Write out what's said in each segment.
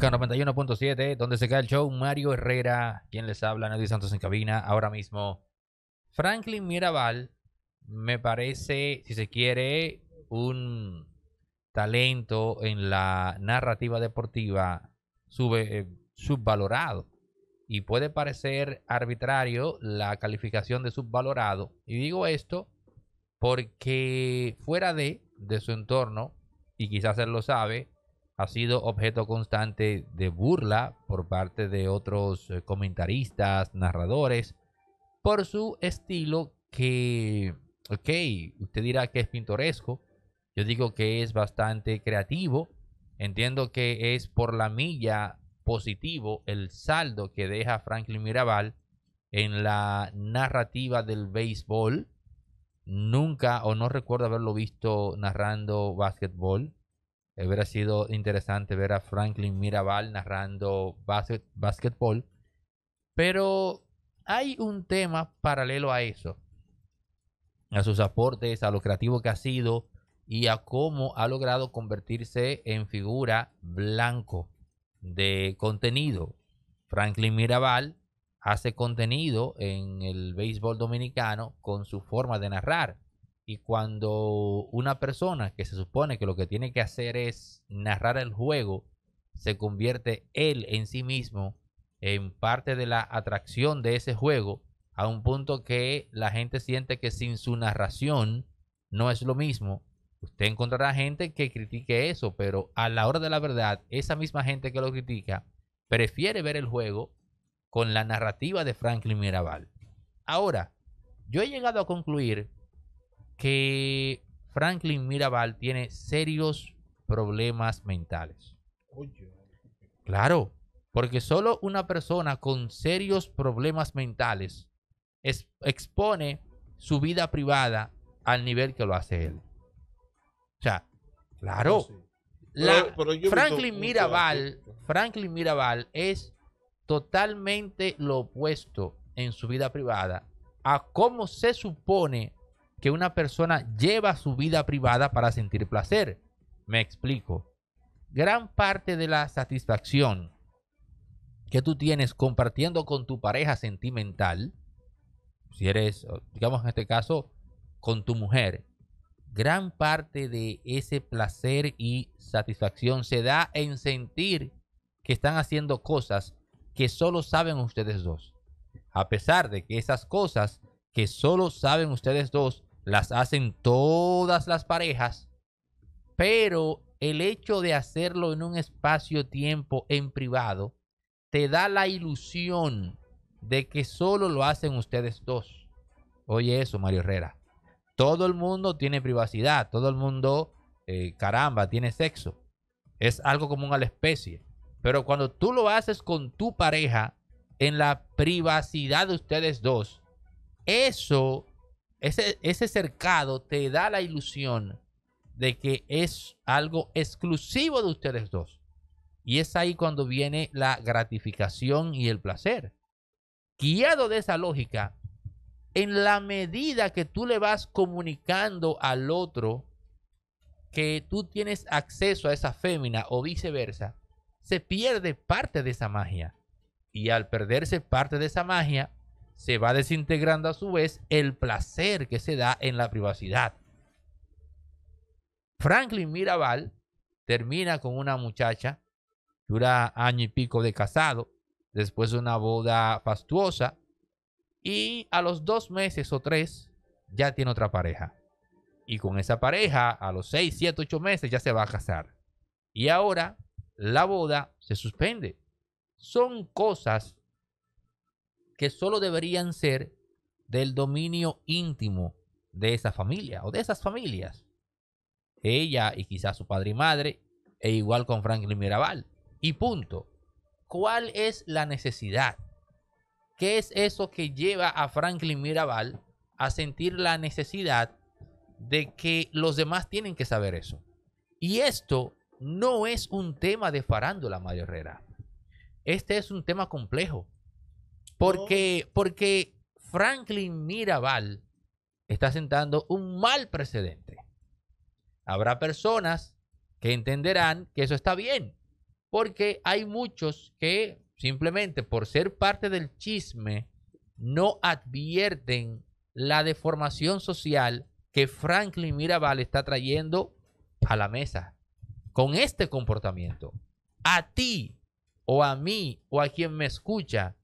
91.7, donde se cae el show, Mario Herrera, quien les habla, Nadie Santos en cabina, ahora mismo. Franklin Mirabal me parece, si se quiere, un talento en la narrativa deportiva eh, subvalorado. Y puede parecer arbitrario la calificación de subvalorado. Y digo esto porque fuera de, de su entorno, y quizás él lo sabe, ha sido objeto constante de burla por parte de otros eh, comentaristas, narradores, por su estilo que, ok, usted dirá que es pintoresco, yo digo que es bastante creativo, entiendo que es por la milla positivo el saldo que deja Franklin Mirabal en la narrativa del béisbol. Nunca o no recuerdo haberlo visto narrando básquetbol hubiera sido interesante ver a Franklin Mirabal narrando basket, basketball. Pero hay un tema paralelo a eso. A sus aportes, a lo creativo que ha sido y a cómo ha logrado convertirse en figura blanco de contenido. Franklin Mirabal hace contenido en el béisbol dominicano con su forma de narrar. Y cuando una persona que se supone que lo que tiene que hacer es narrar el juego, se convierte él en sí mismo en parte de la atracción de ese juego, a un punto que la gente siente que sin su narración no es lo mismo. Usted encontrará gente que critique eso, pero a la hora de la verdad, esa misma gente que lo critica prefiere ver el juego con la narrativa de Franklin Mirabal. Ahora, yo he llegado a concluir que Franklin Mirabal tiene serios problemas mentales. Claro, porque solo una persona con serios problemas mentales expone su vida privada al nivel que lo hace él. O sea, claro. Franklin Mirabal, Franklin Mirabal es totalmente lo opuesto en su vida privada a cómo se supone que una persona lleva su vida privada para sentir placer. Me explico. Gran parte de la satisfacción que tú tienes compartiendo con tu pareja sentimental, si eres, digamos en este caso, con tu mujer, gran parte de ese placer y satisfacción se da en sentir que están haciendo cosas que solo saben ustedes dos. A pesar de que esas cosas que solo saben ustedes dos, las hacen todas las parejas, pero el hecho de hacerlo en un espacio-tiempo en privado te da la ilusión de que solo lo hacen ustedes dos. Oye eso, Mario Herrera. Todo el mundo tiene privacidad, todo el mundo, eh, caramba, tiene sexo. Es algo común a la especie. Pero cuando tú lo haces con tu pareja, en la privacidad de ustedes dos, eso, ese, ese cercado te da la ilusión de que es algo exclusivo de ustedes dos. Y es ahí cuando viene la gratificación y el placer. Guiado de esa lógica, en la medida que tú le vas comunicando al otro que tú tienes acceso a esa fémina o viceversa, se pierde parte de esa magia. Y al perderse parte de esa magia, se va desintegrando a su vez el placer que se da en la privacidad. Franklin Mirabal termina con una muchacha, dura año y pico de casado, después de una boda fastuosa, y a los dos meses o tres ya tiene otra pareja. Y con esa pareja, a los seis, siete, ocho meses ya se va a casar. Y ahora la boda se suspende. Son cosas que solo deberían ser del dominio íntimo de esa familia o de esas familias. Ella y quizás su padre y madre, e igual con Franklin Mirabal. Y punto. ¿Cuál es la necesidad? ¿Qué es eso que lleva a Franklin Mirabal a sentir la necesidad de que los demás tienen que saber eso? Y esto no es un tema de farándula, Mario Herrera. Este es un tema complejo porque, porque Franklin Mirabal está sentando un mal precedente. Habrá personas que entenderán que eso está bien, porque hay muchos que simplemente por ser parte del chisme no advierten la deformación social que Franklin Mirabal está trayendo a la mesa con este comportamiento. A ti o a mí o a quien me escucha,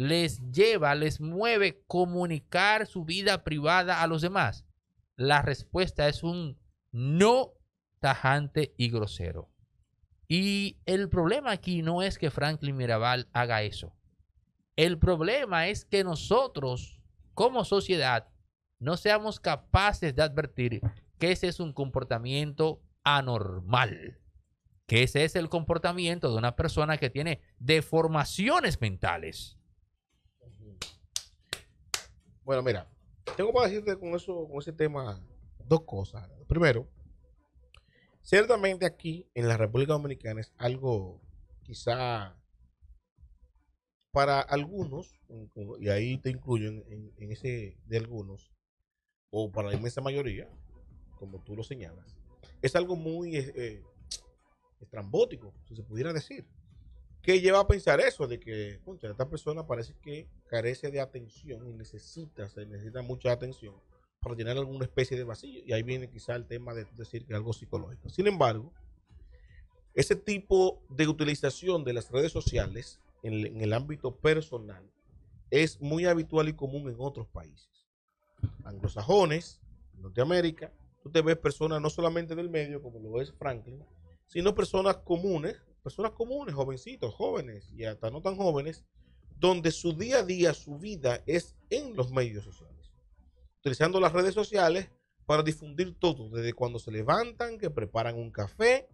les lleva, les mueve comunicar su vida privada a los demás? La respuesta es un no tajante y grosero. Y el problema aquí no es que Franklin Mirabal haga eso. El problema es que nosotros, como sociedad, no seamos capaces de advertir que ese es un comportamiento anormal, que ese es el comportamiento de una persona que tiene deformaciones mentales. Bueno, mira, tengo para decirte con eso, con ese tema, dos cosas. Primero, ciertamente aquí en la República Dominicana es algo quizá para algunos, y ahí te incluyo en, ese de algunos, o para la inmensa mayoría, como tú lo señalas, es algo muy eh, eh, estrambótico, si se pudiera decir. ¿Qué lleva a pensar eso, de que esta persona parece que carece de atención y necesita, se necesita mucha atención para tener alguna especie de vacío. Y ahí viene quizá el tema de decir que es algo psicológico. Sin embargo, ese tipo de utilización de las redes sociales en el, en el ámbito personal es muy habitual y común en otros países. Anglosajones, Norteamérica, tú te ves personas no solamente del medio, como lo es Franklin, sino personas comunes personas comunes, jovencitos, jóvenes y hasta no tan jóvenes, donde su día a día, su vida es en los medios sociales, utilizando las redes sociales para difundir todo, desde cuando se levantan, que preparan un café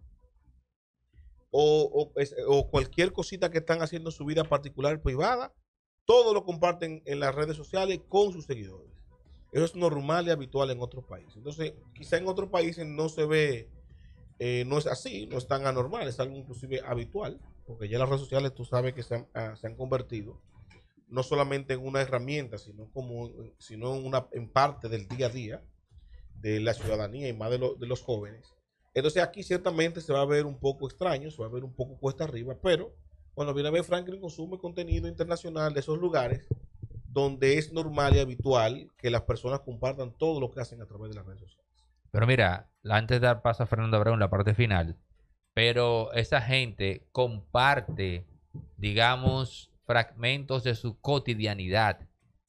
o, cualquier cosita que están haciendo en su vida particular privada, todo lo comparten en las redes sociales con sus seguidores. Eso es normal y habitual en otros países. Entonces, quizá en otros países no se ve eh, no es así, no es tan anormal, es algo inclusive habitual, porque ya las redes sociales tú sabes que ah, se han, convertido no solamente en una herramienta, sino como sino en, una, en parte del día a día de la ciudadanía y más de, de los jóvenes. Entonces aquí ciertamente se va a ver un poco extraño, se va a ver un poco cuesta arriba, pero cuando viene a ver Franklin consume contenido internacional de esos lugares donde es normal y habitual que las personas compartan todo lo que hacen a través de las redes sociales. Pero mira, antes de dar paso a Fernando Abreu en la parte final, pero esa gente comparte, digamos, fragmentos de su cotidianidad.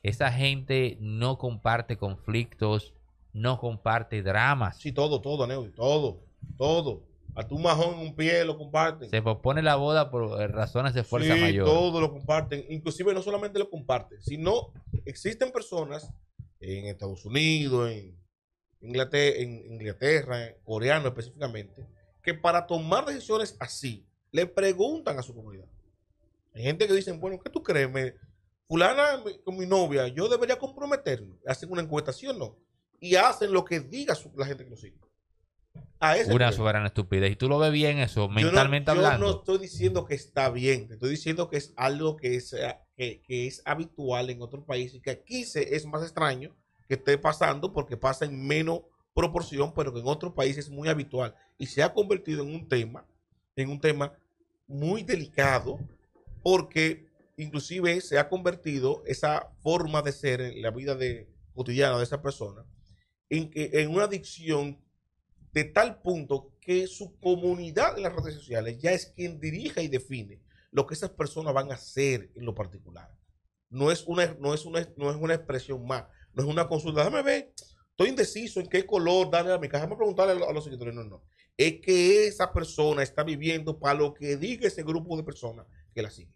Esa gente no comparte conflictos, no comparte dramas. Sí, todo, todo, Neo, todo, todo. A tu majón un pie lo comparten. Se pospone la boda por eh, razones de fuerza sí, Todo lo comparten. Inclusive no solamente lo comparten, sino existen personas en Estados Unidos, en Inglaterra, en Inglaterra, coreano específicamente, que para tomar decisiones así, le preguntan a su comunidad. Hay gente que dice, bueno, ¿qué tú crees? fulana con mi novia, yo debería comprometerme. Hacen una encuestación, ¿no? Y hacen lo que diga la gente que lo sigue. Una soberana estupidez. Y tú lo ves bien eso, mentalmente hablando. Yo no estoy diciendo que está bien, estoy diciendo que es algo que es, que, es habitual en otros países y que aquí se, es más extraño que esté pasando, porque pasa en menos proporción, pero que en otros países es muy habitual y se ha convertido en un tema, en un tema muy delicado, porque inclusive se ha convertido esa forma de ser en la vida cotidiana de esa persona en, en una adicción de tal punto que su comunidad en las redes sociales ya es quien dirige y define lo que esas personas van a hacer en lo particular. No es una, no es una, no es una expresión más, no es una consulta. Déjame ver, estoy indeciso en qué color darle a mi casa. Déjame preguntarle a los secretarios. No, no. Es que esa persona está viviendo para lo que diga ese grupo de personas que la sigue.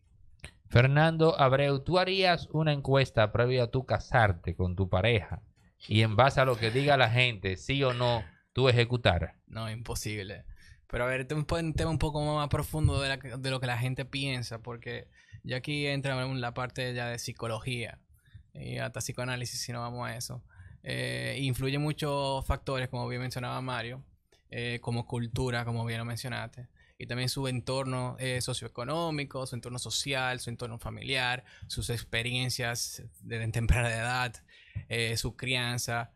Fernando Abreu, ¿tú harías una encuesta previa a tu casarte con tu pareja y en base a lo que diga la gente, sí o no, tú ejecutar? No, imposible. Pero a ver, un tema un poco más profundo de, lo que la gente piensa, porque ya aquí entra la parte ya de psicología y hasta psicoanálisis si no vamos a eso. Eh, influye muchos factores, como bien mencionaba Mario, eh, como cultura, como bien lo mencionaste, y también su entorno eh, socioeconómico, su entorno social, su entorno familiar, sus experiencias desde temprana edad, su crianza.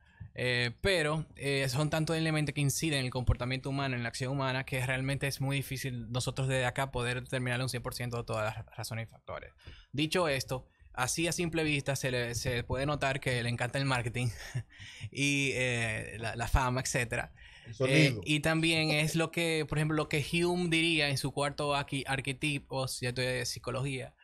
pero son tantos elementos que inciden en el comportamiento humano, en la acción humana, que realmente es muy difícil nosotros desde acá poder determinar un 100% de todas las razones y factores. Dicho esto, así a simple vista se le, puede notar que le encanta el marketing y eh, la, fama, etc. Eh, y también es lo que, por ejemplo, lo que Hume diría en su cuarto aquí, arquetipo, de psicología,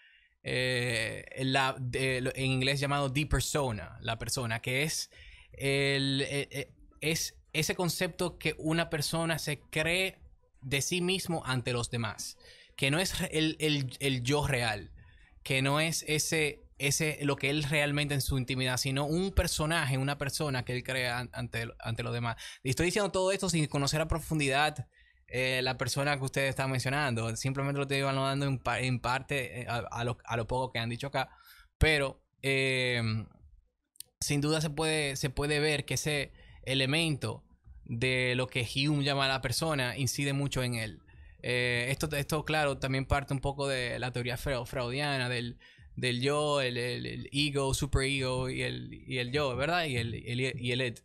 eh, en inglés llamado the persona, la persona, que es, es ese concepto que una persona se cree de sí mismo ante los demás, que no es el, el yo real que no es ese ese, lo que él realmente en su intimidad, sino un personaje, una persona que él crea ante, ante los demás. Y estoy diciendo todo esto sin conocer a profundidad eh, la persona que ustedes están mencionando. Simplemente lo estoy dando en, en parte eh, a, lo, poco que han dicho acá. Pero em, sin duda se puede, se puede ver que ese elemento de lo que Hume llama a la persona incide mucho en él. Eh, esto, esto, claro, también parte un poco de la teoría freudiana, del, del yo, el, ego, super ego y el, yo, ¿verdad? Y el, y el ed.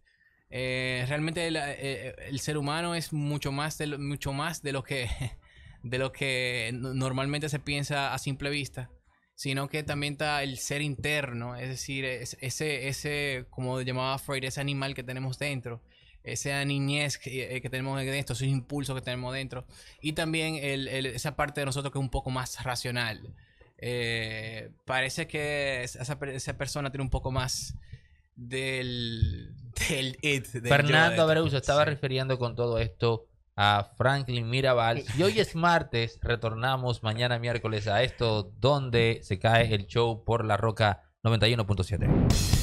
Eh, realmente eh, eh, el, ser humano es mucho más de lo, mucho más de lo que de lo que normalmente se piensa a simple vista, sino que también está el ser interno, es decir, ese ese como llamaba Freud, ese animal que tenemos dentro esa niñez que, que, tenemos dentro, esos impulsos que tenemos dentro, y también el, el, esa parte de nosotros que es un poco más racional. Eh, parece que esa, persona tiene un poco más del, del it. Fernando se estaba refiriendo con todo esto a Franklin Mirabal. Y hoy es martes, retornamos mañana miércoles a esto donde se cae el show por la roca 91.7.